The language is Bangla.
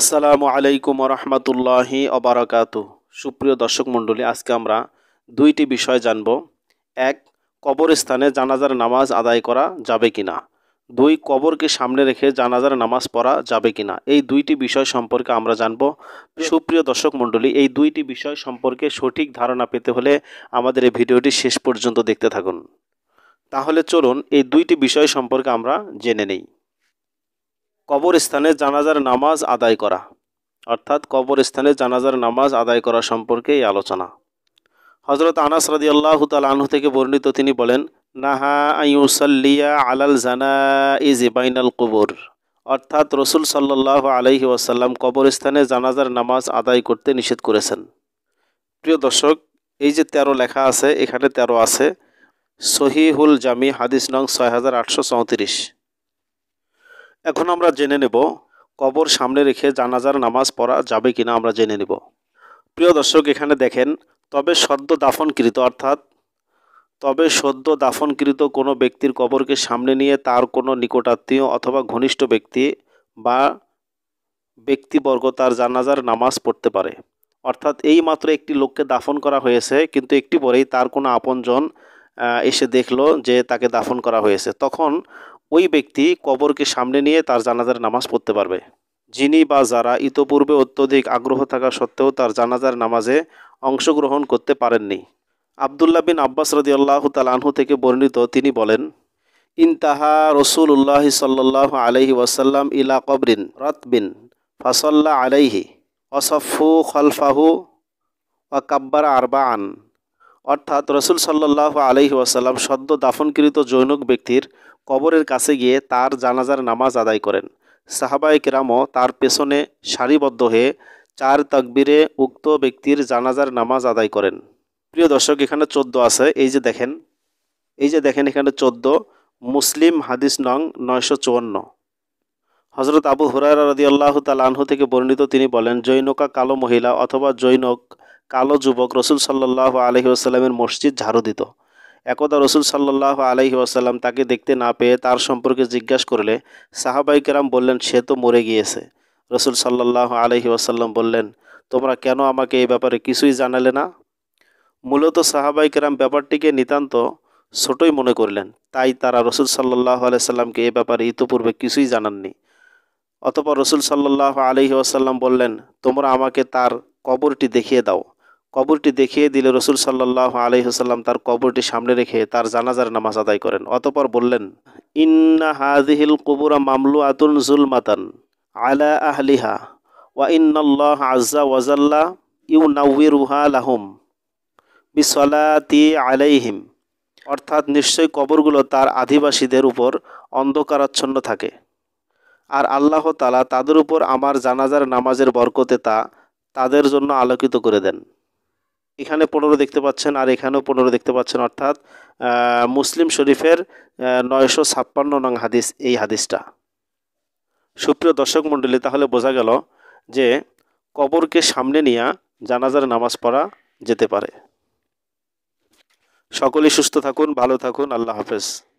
আসসালামু আলাইকুম রহমতুল্লাহি অবরাকাত সুপ্রিয় দর্শক মণ্ডলী আজকে আমরা দুইটি বিষয় জানব এক কবরস্থানে জানাজার নামাজ আদায় করা যাবে কি না দুই কবরকে সামনে রেখে জানাজার নামাজ পড়া যাবে কি না এই দুইটি বিষয় সম্পর্কে আমরা জানব সুপ্রিয় দর্শক মণ্ডলী এই দুইটি বিষয় সম্পর্কে সঠিক ধারণা পেতে হলে আমাদের এই ভিডিওটি শেষ পর্যন্ত দেখতে থাকুন তাহলে চলুন এই দুইটি বিষয় সম্পর্কে আমরা জেনে নেই কবরস্থানে জানাজার নামাজ আদায় করা অর্থাৎ কবরস্থানে জানাজার নামাজ আদায় করা সম্পর্কে এই আলোচনা হজরত আনাস রাদি আল্লাহ আনহু থেকে বর্ণিত তিনি বলেন নাহা আইউসাল্লিয়া আলাল জানা ইজ ইবাইনাল কবর অর্থাৎ রসুল সাল্লাহ আলহি ওয়াসাল্লাম কবরস্থানে জানাজার নামাজ আদায় করতে নিষেধ করেছেন প্রিয় দর্শক এই যে তেরো লেখা আছে এখানে তেরো আছে সহিহুল জামি হাদিস নং ছয় হাজার আটশো এখন আমরা জেনে নেব কবর সামনে রেখে জানাজার নামাজ পড়া যাবে কিনা আমরা জেনে নেব প্রিয় দর্শক এখানে দেখেন তবে সদ্য দাফনকৃত অর্থাৎ তবে সদ্য দাফনকৃত কোনো ব্যক্তির কবরকে সামনে নিয়ে তার কোনো নিকটাত্মীয় অথবা ঘনিষ্ঠ ব্যক্তি বা ব্যক্তিবর্গ তার জানাজার নামাজ পড়তে পারে অর্থাৎ এই মাত্র একটি লোককে দাফন করা হয়েছে কিন্তু একটি পরেই তার কোনো আপনজন এসে দেখলো যে তাকে দাফন করা হয়েছে তখন ওই ব্যক্তি কবরকে সামনে নিয়ে তার জানাজার নামাজ পড়তে পারবে যিনি বা যারা ইতোপূর্বে অত্যধিক আগ্রহ থাকা সত্ত্বেও তার জানাজার নামাজে অংশগ্রহণ করতে পারেননি আবদুল্লাহ বিন আব্বাস আল্লাহ তালাহু থেকে বর্ণিত তিনি বলেন ইনতাহা রসুল উল্লাহি সাল্লাহ আলহি ওয়াসাল্লাম ইলা কবরিন বিন ফাসল্লাহ আলাইহি অসফু খলফাহু ও কাব্বার আরবা আন অর্থাৎ রসুল সাল্লাহ আলহি ওয়াসাল্লাম সদ্য দাফনকৃত জৈনক ব্যক্তির কবরের কাছে গিয়ে তার জানাজার নামাজ আদায় করেন সাহাবায় কেরামও তার পেছনে সারিবদ্ধ হয়ে চার তাকবিরে উক্ত ব্যক্তির জানাজার নামাজ আদায় করেন প্রিয় দর্শক এখানে চোদ্দ আছে এই যে দেখেন এই যে দেখেন এখানে চোদ্দ মুসলিম হাদিস নং নয়শো চুয়ান্ন হজরত আবু হুরায়রা রদিয়াল্লাহ তাল আনহু থেকে বর্ণিত তিনি বলেন জৈনকা কালো মহিলা অথবা জৈনক কালো যুবক রসুল সাল্লাহ আলহিউসাল্লামের মসজিদ ঝাড়ু দিত একদা রসুল সাল্লাহ আলহি আসাল্লাম তাকে দেখতে না পেয়ে তার সম্পর্কে জিজ্ঞাসা করলে সাহাবাই কেরাম বললেন সে তো মরে গিয়েছে রসুল সাল্লাহ আলহি আসাল্লাম বললেন তোমরা কেন আমাকে এই ব্যাপারে কিছুই জানালে না মূলত সাহাবাই কেরাম ব্যাপারটিকে নিতান্ত ছোটই মনে করলেন তাই তারা রসুল সাল্লাহ আলাইসাল্লামকে এ ব্যাপারে ইতোপূর্বে কিছুই জানাননি অতপর রসুল সাল্লাহ আলহি আসাল্লাম বললেন তোমরা আমাকে তার কবরটি দেখিয়ে দাও কবরটি দেখিয়ে দিলে রসুল সাল্লাহ আলহিহাল্লাম তার কবরটি সামনে রেখে তার জানাজার নামাজ আদায় করেন অতপর বললেন ইন্না হাজিহিল কবুরা মামলু আতুন জুলমাতান আলা আহলিহা ওয়া ইন্নাল্লাহ আজ্জা ওয়াজাল্লা ইউ নাউরুহা লাহুম বিসলাতি আলাইহিম অর্থাৎ নিশ্চয়ই কবরগুলো তার আদিবাসীদের উপর অন্ধকারাচ্ছন্ন থাকে আর আল্লাহ তালা তাদের উপর আমার জানাজার নামাজের বরকতে তা তাদের জন্য আলোকিত করে দেন এখানে পনেরো দেখতে পাচ্ছেন আর এখানেও পনেরো দেখতে পাচ্ছেন অর্থাৎ মুসলিম শরীফের নয়শো ছাপ্পান্ন নং হাদিস এই হাদিসটা সুপ্রিয় দর্শক মণ্ডলী তাহলে বোঝা গেল যে কবরকে সামনে নিয়ে জানাজার নামাজ পড়া যেতে পারে সকলেই সুস্থ থাকুন ভালো থাকুন আল্লাহ হাফেজ